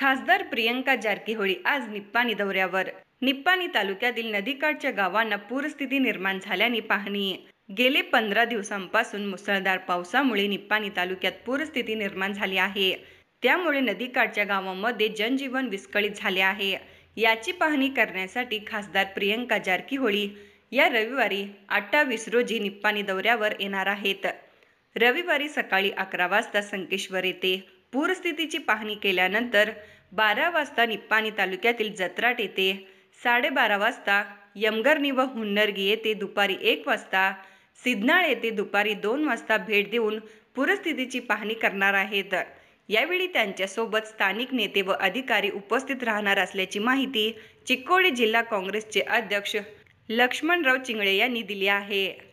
खासदार प्रियंका जारकीहोळी आज निप्पाणी दौऱ्यावर निप्पाणी तालुक्यातील नदीकाठच्या गावांना पूरस्थिती निर्माण झाल्याने पाहणी गेले पंधरा दिवसांपासून मुसळधार पावसामुळे निप्पाणी तालुक्यात पूरस्थिती निर्माण झाली आहे त्यामुळे नदीकाठच्या गावांमध्ये जनजीवन विस्कळीत झाले आहे याची पाहणी करण्यासाठी खासदार प्रियंका जारकीहोळी या रविवारी अठ्ठावीस रोजी निप्पाणी दौऱ्यावर येणार आहेत रविवारी सकाळी अकरा वाजता संकेश्वर येथे पूरस्थितीची पाहणी केल्यानंतर बारा वाजता निप्पाणी तालुक्यातील जत्राट येथे साडेबारा वाजता यमगर्नी व हुन्नरगी येथे दुपारी एक वाजता सिद्धनाळ येथे दुपारी दोन वाजता भेट देऊन पूरस्थितीची पाहणी करणार आहेत यावेळी त्यांच्यासोबत स्थानिक नेते व अधिकारी उपस्थित राहणार असल्याची माहिती चिकोडी जिल्हा काँग्रेसचे अध्यक्ष लक्ष्मणराव चिंगळे यांनी दिली आहे